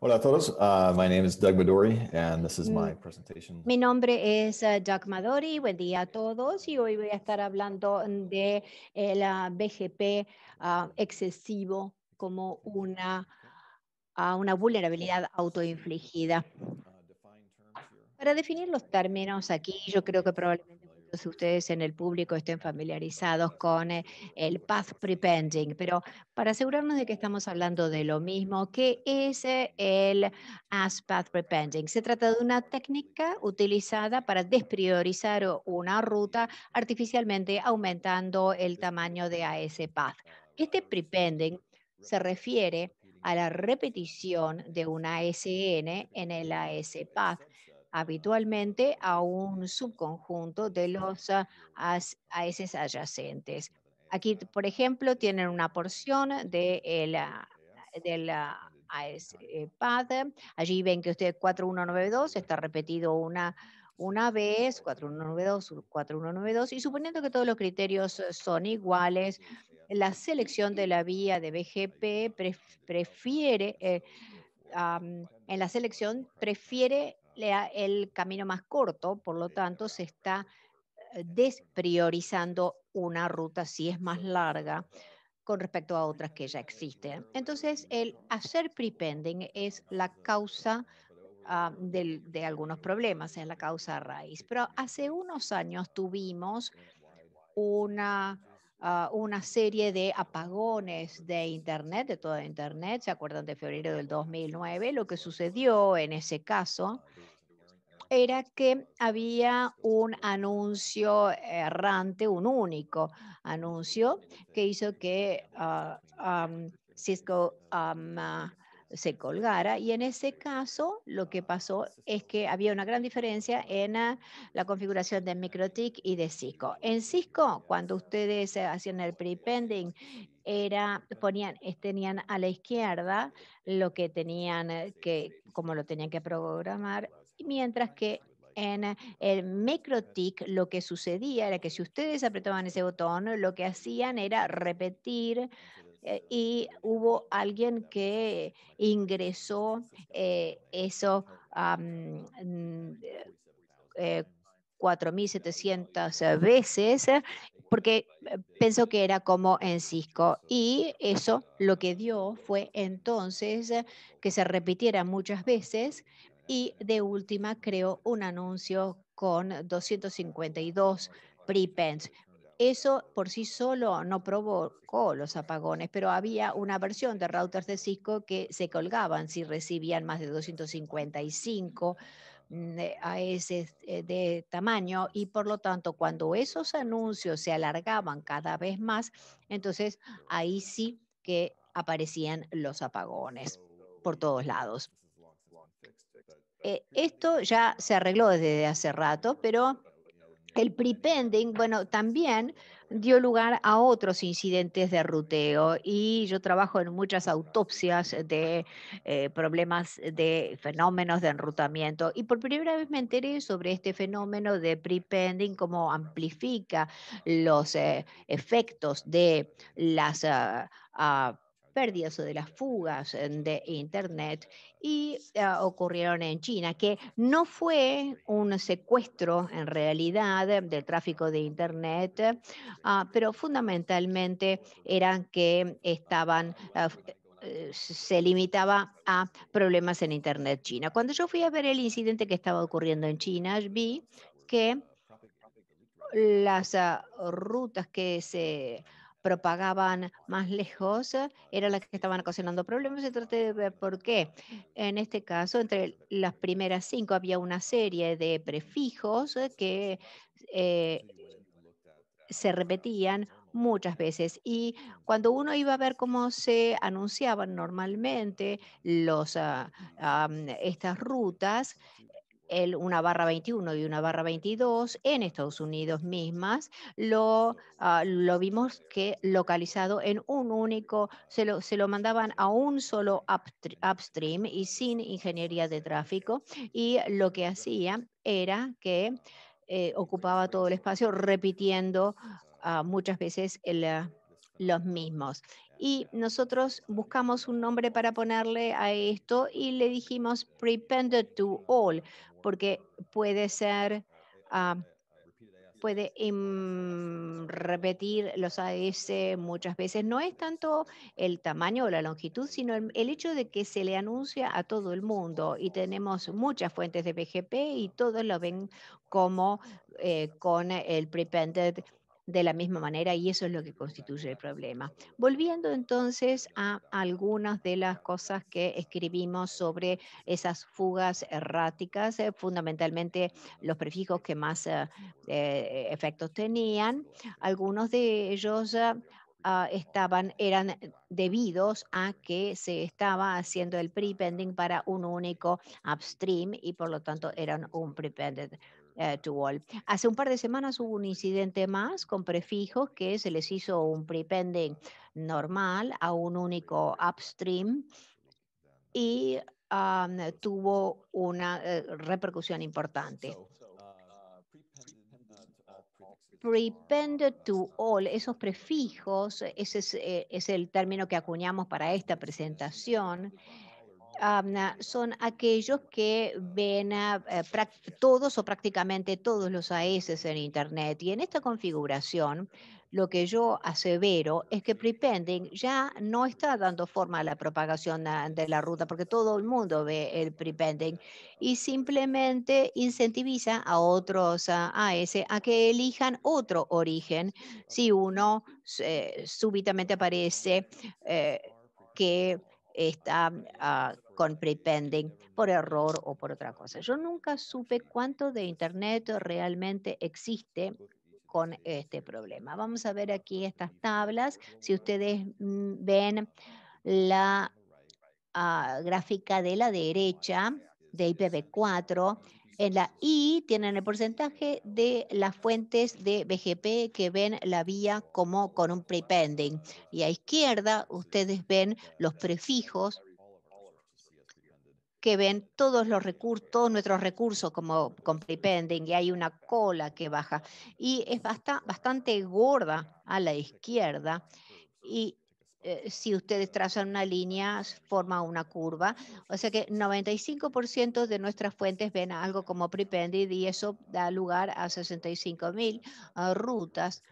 Hola a todos. Ah, my name Doug Madori, and this is mm. my presentation. Mi nombre es eh, Doug Madori. Buen día a todos. Y hoy voy a estar hablando mm, de eh, la BGP ah, excesivo como una, ah, una vulnerabilidad autoinfligida. Uh, Para definir los términos aquí, yo creo que probablemente si ustedes en el público estén familiarizados con eh, el Path Prepending, pero para asegurarnos de que estamos hablando de lo mismo, ¿qué es eh, el As Path Prepending? Se trata de una técnica utilizada para despriorizar una ruta artificialmente aumentando el tamaño de AS Path. Este prepending se refiere a la repetición de una SN en el AS Path habitualmente a un subconjunto de los AES ah, adyacentes. Aquí, por ejemplo, tienen una porción de la, ah, de ah, eh, PAD. Allí ven que usted 4192 está repetido una, una vez, 4192, 4192, y suponiendo que todos los criterios eh, son iguales, la selección de la vía de BGP prefiere, eh, en la selección prefiere el camino más corto, por lo tanto, se está eh, despriorizando una ruta si es más larga con respecto a otras que ya existen. Entonces, el hacer prepending es la causa ah, de, algunos problemas, es la causa raíz. Pero hace unos años tuvimos una ah, una serie de apagones de Internet, de toda Internet. ¿Se acuerdan de febrero del 2009? Lo que sucedió en ese caso era que había un anuncio errante, un único anuncio que hizo que ah, Cisco ah, se colgara y en ese caso lo que pasó es que había una gran diferencia en ah, la configuración de MikroTik y de Cisco. En Cisco, cuando ustedes eh, hacían el prepending, era, ponían, tenían a la izquierda lo que tenían eh, que, como lo tenían que programar mientras que en eh, el Microtic lo que sucedía era que si ustedes apretaban ese botón, lo que hacían era repetir eh, y hubo alguien que ingresó eh, eso 4.700 mm, veces porque pensó que era como en Cisco. Y eso lo que dio fue entonces que se repitiera muchas veces y de última, creó un anuncio con 252 prepends. Eso por sí solo no provocó los apagones, pero había una versión de routers de Cisco que se colgaban si recibían más de 255 mm, a ese eh, de tamaño y por lo tanto cuando esos anuncios se alargaban cada vez más, entonces ahí sí que aparecían los apagones por todos lados. Eh, esto ya se arregló desde hace rato, pero el prepending, bueno, también dio lugar a otros incidentes de ruteo y yo trabajo en muchas autopsias de eh, problemas de fenómenos de enrutamiento y por primera vez me enteré sobre este fenómeno de prepending, cómo amplifica los eh, efectos de las... Ah, ah, pérdidas o de las fugas de Internet y ah, ocurrieron en China, que no fue un secuestro en realidad del tráfico de Internet, ah, pero fundamentalmente eran que estaban... Ah, eh, se limitaba a problemas en Internet China. Cuando yo fui a ver el incidente que estaba ocurriendo en China, vi que las rutas que se propagaban más lejos eh, eran las que estaban ocasionando problemas Se trata de ver por qué. En este caso, entre las primeras cinco había una serie de prefijos eh, que eh, se repetían muchas veces. Y cuando uno iba a ver cómo se anunciaban normalmente los, ah, estas rutas, el, una barra 21 y una barra 22 en Estados Unidos mismas, ah, lo, vimos que localizado en un único, se lo, mandaban a un solo upstream y sin ingeniería de tráfico y lo que hacía era que eh, ocupaba todo el espacio repitiendo ah, muchas veces ah, los mismos. Y nosotros buscamos un nombre para ponerle a esto y le dijimos prepended to all, porque puede ser, puede repetir los AS muchas veces. No es tanto el tamaño o la longitud, sino el, hecho de que se le anuncia a todo el mundo y tenemos muchas fuentes de BGP y todos lo ven como con el prepended de la misma manera y eso es lo que constituye el problema. Volviendo entonces a algunas de las cosas que escribimos sobre esas fugas erráticas, eh, fundamentalmente los prefijos que más eh, eh, efectos tenían, algunos de ellos ah, estaban, eran debidos a que se estaba haciendo el prepending para un único upstream y por lo tanto eran un prepending eh, Hace un par de semanas hubo un incidente más con prefijos que se les hizo un prepending normal a un único upstream y tuvo una eh, repercusión importante. Prepended to all, esos prefijos, ese eh, es el término que acuñamos para esta presentación son aquellos que ven eh, todos o prácticamente todos los AS en Internet. Y en esta configuración, lo que yo asevero es que prepending ya no está dando forma a la propagación de la ruta, porque todo el mundo ve el prepending y simplemente incentiviza a otros AS ah, a que elijan otro origen si uno súbitamente aparece eh, que está ah, con prepending por error o por otra cosa. Yo nunca supe cuánto de Internet realmente existe con este problema. Vamos a ver aquí estas tablas. Si ustedes mm, ven la ah, gráfica de la derecha de IPv4, en la I tienen el porcentaje de las fuentes de BGP que ven la vía como con un prepending. Y a izquierda ustedes ven los prefijos que ven todos los recursos, todos nuestros recursos como con prepending y hay una cola que baja. Y es bastante gorda a la izquierda y eh, si ustedes trazan una línea, forma una curva. O sea que 95% de nuestras fuentes ven algo como prepended y eso da lugar a 65 mil ah, rutas.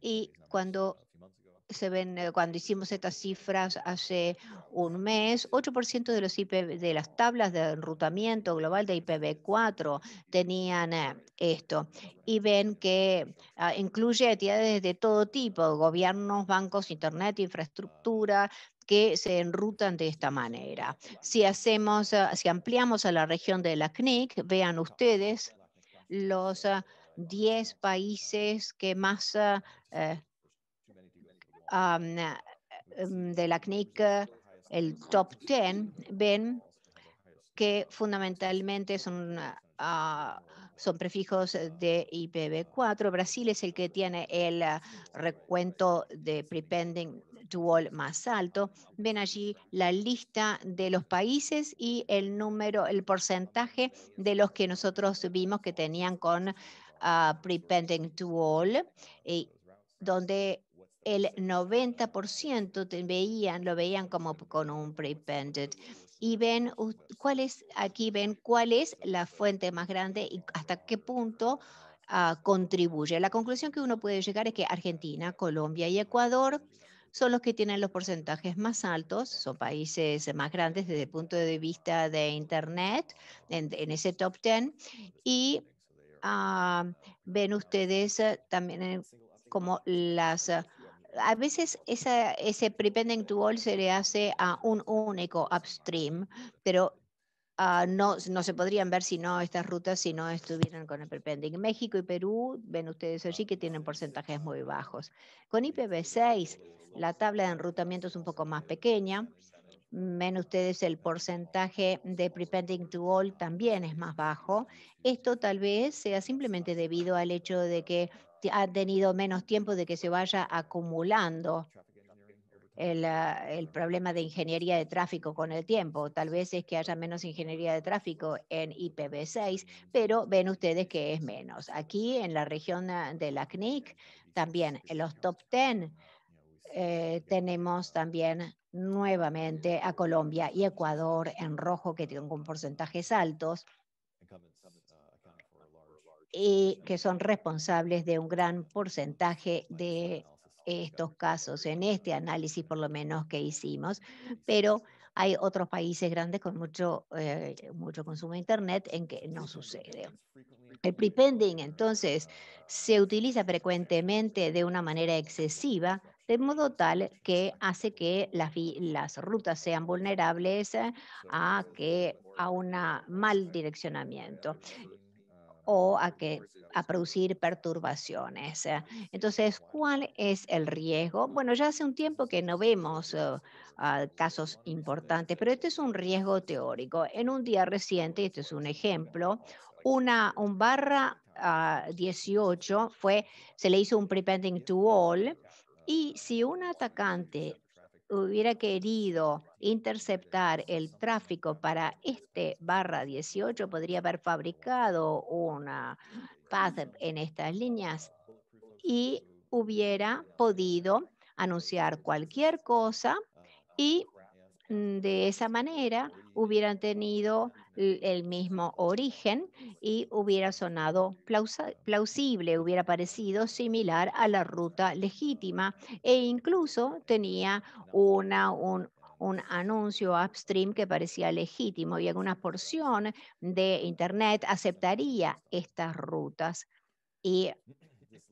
Y cuando se ven eh, cuando hicimos estas cifras hace un mes, 8% de, los IP, de las tablas de enrutamiento global de IPv4 tenían eh, esto. Y ven que ah, incluye entidades de todo tipo, gobiernos, bancos, internet, infraestructura, que se enrutan de esta manera. Si hacemos, eh, si ampliamos a la región de la CNIC, vean ustedes los 10 ah, países que más ah, eh, em, de la CNIC, el top 10, ven que fundamentalmente son, ah, son prefijos de IPv4. Brasil es el que tiene el eh, recuento de prepending to all más alto. Ven allí la lista de los países y el número, el porcentaje de los que nosotros vimos que tenían con ah, prepending to all, y donde el 90% te veían, lo veían como con un prepended. Y ven cuál aquí ven cuál es la fuente más grande y hasta qué punto ah, contribuye. La conclusión que uno puede llegar es que Argentina, Colombia y Ecuador son los que tienen los porcentajes más altos, son países más grandes desde el punto de vista de Internet, en, ese top 10. Y ah, ven ustedes eh, también eh, como las a veces esa, ese prepending to all se le hace a un único upstream, pero ah, no, no se podrían ver si no estas rutas si no estuvieran con el prepending. México y Perú, ven ustedes allí que tienen porcentajes muy bajos. Con IPv6, la tabla de enrutamiento es un poco más pequeña. Ven ustedes el porcentaje de prepending to all también es más bajo. Esto tal vez sea simplemente debido al hecho de que ha tenido menos tiempo de que se vaya acumulando ah, el, problema de ingeniería de tráfico con el tiempo. Tal vez es que haya menos ingeniería de tráfico en IPv6, pero ven ustedes que es menos. Aquí en la región ah, de la CNIC, también en los top 10 eh, tenemos también nuevamente a Colombia y Ecuador en rojo, que tienen porcentajes altos y que son responsables de un gran porcentaje de estos casos, en este análisis por lo menos que hicimos, pero hay otros países grandes con mucho, eh, mucho consumo de Internet en que no sucede. El prepending entonces se utiliza frecuentemente de una manera excesiva, de modo tal que hace que las, rutas sean vulnerables a, a un mal direccionamiento o a, que, a producir perturbaciones. Entonces, ¿cuál es el riesgo? Bueno, ya hace un tiempo que no vemos eh, ah, casos importantes, pero este es un riesgo teórico. En un día reciente, este es un ejemplo, una, un barra 18 ah, fue, se le hizo un prepending to all y si un atacante hubiera querido interceptar el tráfico para este barra 18, podría haber fabricado una paz en estas líneas y hubiera podido anunciar cualquier cosa y mm, de esa manera hubieran tenido el mismo origen y hubiera sonado plausible, hubiera parecido similar a la ruta legítima e incluso tenía una, un, un anuncio upstream que parecía legítimo y alguna porción de Internet aceptaría estas rutas. Y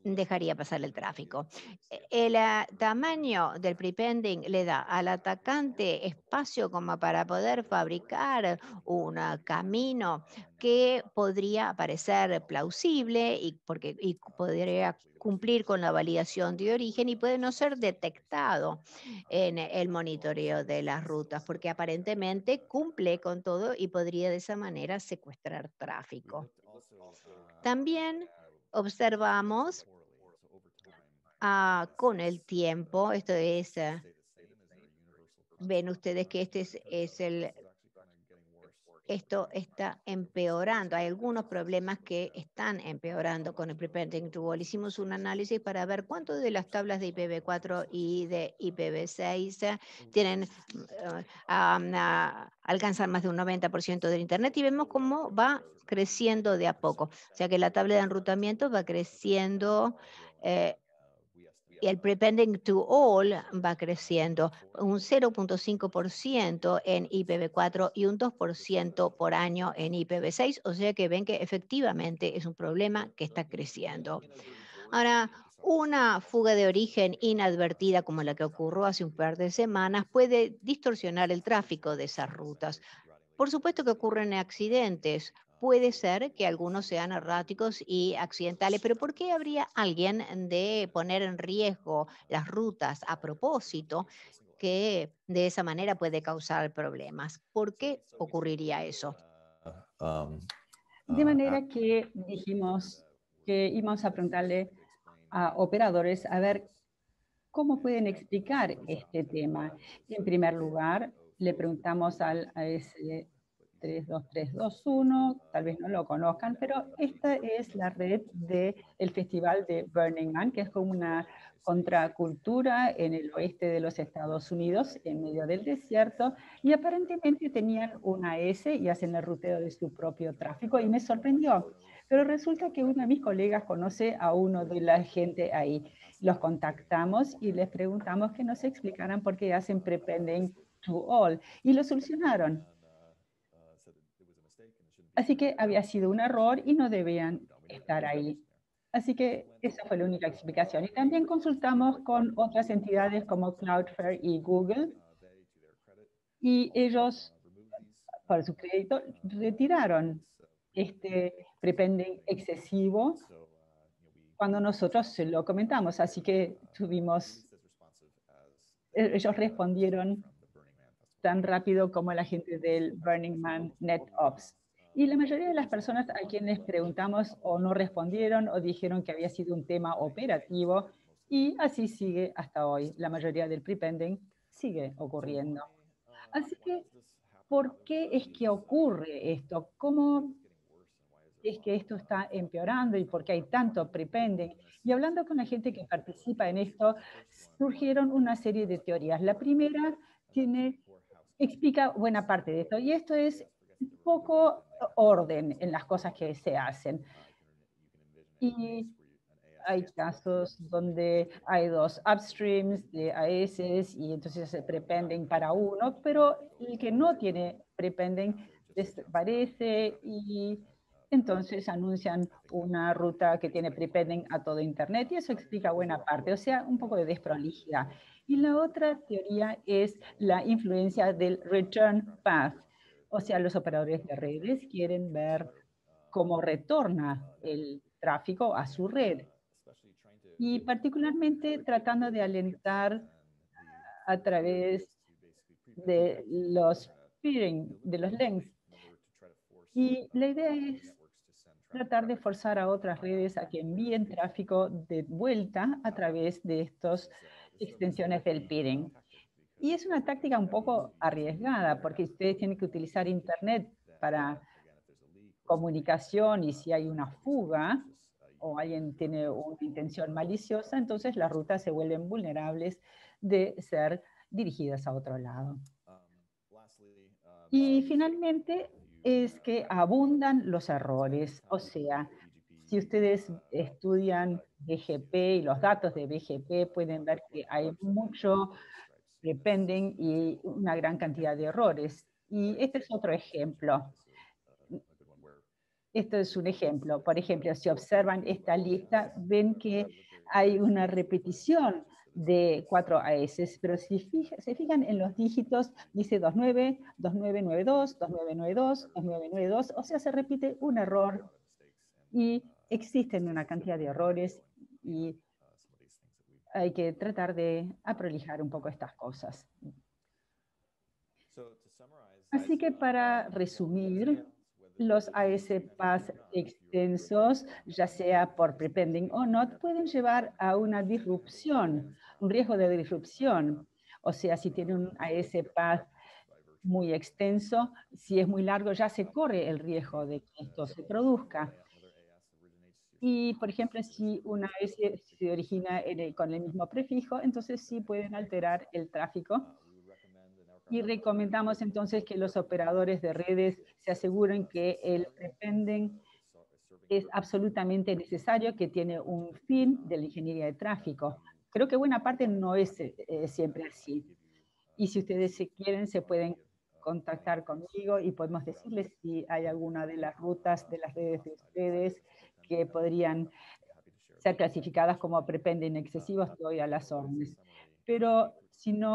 dejaría pasar el tráfico. E, el ah, tamaño del prepending le da al atacante espacio como para poder fabricar un ah, camino que podría parecer plausible y, porque, y podría cumplir con la validación de origen y puede no ser detectado en el monitoreo de las rutas, porque aparentemente cumple con todo y podría de esa manera secuestrar tráfico. También observamos ah, con el tiempo, esto es, ah, ven ustedes que este es el esto está empeorando. Hay algunos problemas que están empeorando con el Preparing to Hicimos un análisis para ver cuánto de las tablas de IPv4 y de IPv6 tienen, eh, ah, alcanzar más de un 90% del Internet y vemos cómo va creciendo de a poco. O sea que la tabla de enrutamiento va creciendo eh, y el prepending to all va creciendo un 0.5% en IPv4 y un 2% por año en IPv6, o sea que ven que efectivamente es un problema que está creciendo. Ahora, una fuga de origen inadvertida como la que ocurrió hace un par de semanas puede distorsionar el tráfico de esas rutas. Por supuesto que ocurren accidentes puede ser que algunos sean erráticos y accidentales, pero ¿por qué habría alguien de poner en riesgo las rutas a propósito que de esa manera puede causar problemas? ¿Por qué ocurriría eso? De ah, manera ah. que dijimos que íbamos a preguntarle a operadores a ver cómo pueden explicar este tema. En primer lugar, le preguntamos al, a ese 32321, tal vez no lo conozcan, pero esta es la red del el Festival de Burning Man, que es como una contracultura en el oeste de los Estados Unidos, en medio del desierto, y aparentemente tenían una S y hacen el ruteo de su propio tráfico, y me sorprendió. Pero resulta que uno de mis colegas conoce a uno de la gente ahí. Los contactamos y les preguntamos que nos explicaran por qué hacen prepending to all, y lo solucionaron Así que había sido un error y no debían estar ahí. Así que esa fue la única explicación. Y también consultamos con otras entidades como Cloudflare y Google. Y ellos, por su crédito, retiraron este prepending excesivo cuando nosotros se lo comentamos. Así que tuvimos, eh, ellos respondieron tan rápido como la gente del Burning Man NetOps. Y la mayoría de las personas a quienes preguntamos o no respondieron o dijeron que había sido un tema operativo y así sigue hasta hoy. La mayoría del prepending sigue ocurriendo. Así que, ¿por qué es que ocurre esto? ¿Cómo es que esto está empeorando y por qué hay tanto prepending? Y hablando con la gente que participa en esto, surgieron una serie de teorías. La primera tiene explica buena parte de esto y esto es poco orden en las cosas que se hacen. Y hay casos donde hay dos upstreams de AS y entonces se prependen para uno, pero el que no tiene prependen desaparece y entonces anuncian una ruta que tiene prepending a todo Internet y eso explica buena parte, o sea, un poco de desprolijidad. Y la otra teoría es la influencia del return path, o sea, los operadores de redes quieren ver cómo retorna el tráfico a su red. Y particularmente tratando de alentar a través de los peering, de los links. Y la idea es tratar de forzar a otras redes a que envíen tráfico de vuelta a través de estas extensiones del peering. Y es una táctica un poco arriesgada, porque ustedes tienen que utilizar Internet para comunicación y si hay una fuga o alguien tiene una intención maliciosa, entonces las rutas se vuelven vulnerables de ser dirigidas a otro lado. Y finalmente es que abundan los errores, o sea, si ustedes estudian BGP y los datos de BGP pueden ver que hay mucho dependen y una gran cantidad de errores. Y este es otro ejemplo. Esto es un ejemplo. Por ejemplo, si observan esta lista, ven que hay una repetición de cuatro AS, pero si se fijan en los dígitos, dice 29, 2992, 2992, 2992, o sea, se repite un error y existen una cantidad de errores y hay que tratar de aprolijar un poco estas cosas. Así que para resumir, los ASPAs extensos, ya sea por prepending o no, pueden llevar a una disrupción, un riesgo de disrupción. Uh, o sea, si tiene un ASPAS muy extenso, si es muy largo, ya se corre el riesgo de que uh, esto se uh, produzca. Y, por ejemplo, si una vez se origina el, con el mismo prefijo, entonces sí pueden alterar el tráfico. Y recomendamos entonces que los operadores de redes se aseguren que el dependen es absolutamente necesario, que tiene un fin de la ingeniería de tráfico. Creo que buena parte no eh, es siempre así. Y si ustedes se quieren, se pueden contactar conmigo y podemos decirles si hay alguna de las rutas de las redes de ustedes que podrían ser clasificadas como prependen excesivos, doy a las órdenes. Pero si no,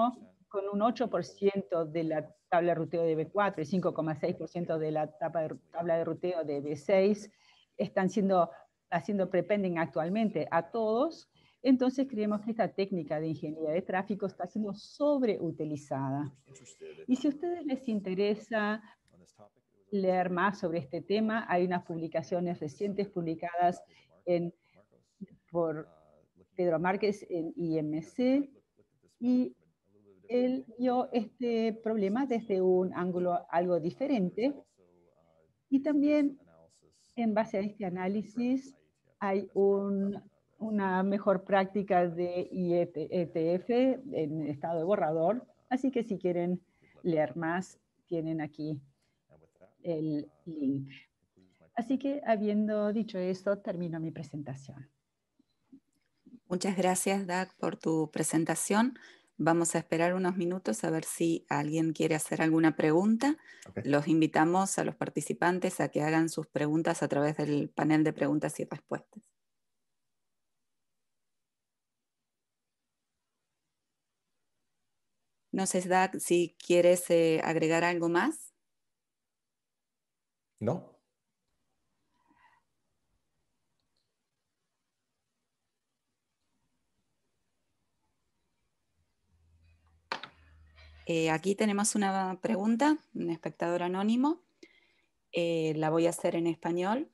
con un 8% de la tabla de ruteo de B4 y 5,6% de la tabla de ruteo de B6 están siendo, haciendo prepending actualmente a todos, entonces creemos que esta técnica de ingeniería de tráfico está siendo sobreutilizada. Y si a ustedes les interesa leer más sobre este tema. Hay unas publicaciones recientes publicadas en, por Pedro Márquez en IMC y él vio este problema desde un ángulo algo diferente y también en base a este análisis hay una mejor práctica de IETF en estado de borrador, así que si quieren leer más, tienen aquí el link. Así que habiendo dicho eso, termino mi presentación. Muchas gracias, Dag, por tu presentación. Vamos a esperar unos minutos a ver si alguien quiere hacer alguna pregunta. Los invitamos a los participantes a que hagan sus preguntas a través del panel de preguntas y respuestas. No sé, Dag, si quieres eh, agregar algo más. ¿No? Eh, aquí tenemos una pregunta, un espectador anónimo. Eh, la voy a hacer en español.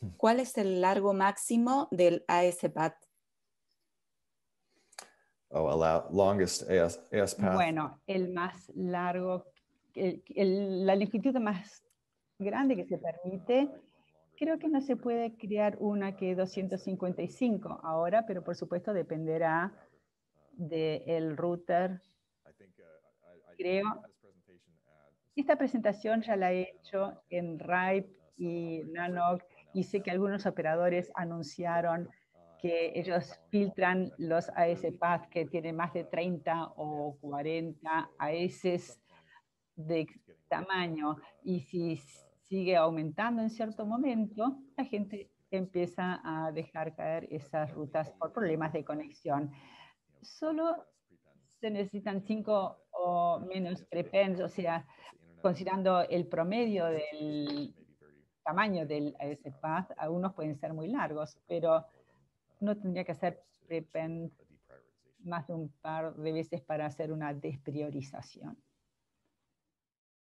Mm. ¿Cuál es el largo máximo del ASPAT? Oh, longest AS, Bueno, el más largo, la longitud más grande que se permite. Creo que no se puede crear una que 255 ahora, pero por supuesto dependerá del router. Creo. Esta presentación ya la he hecho en RIPE y Nanoc y sé que algunos operadores anunciaron que ellos filtran los AS Path que tienen más de 30 o 40 AS de tamaño y si sigue aumentando en cierto momento, la gente empieza a dejar caer esas rutas por problemas de conexión. Solo se necesitan cinco o menos prepends, o sea, considerando el promedio del tamaño del ese path, algunos pueden ser muy largos, pero no tendría que hacer prepens más de un par de veces para hacer una despriorización.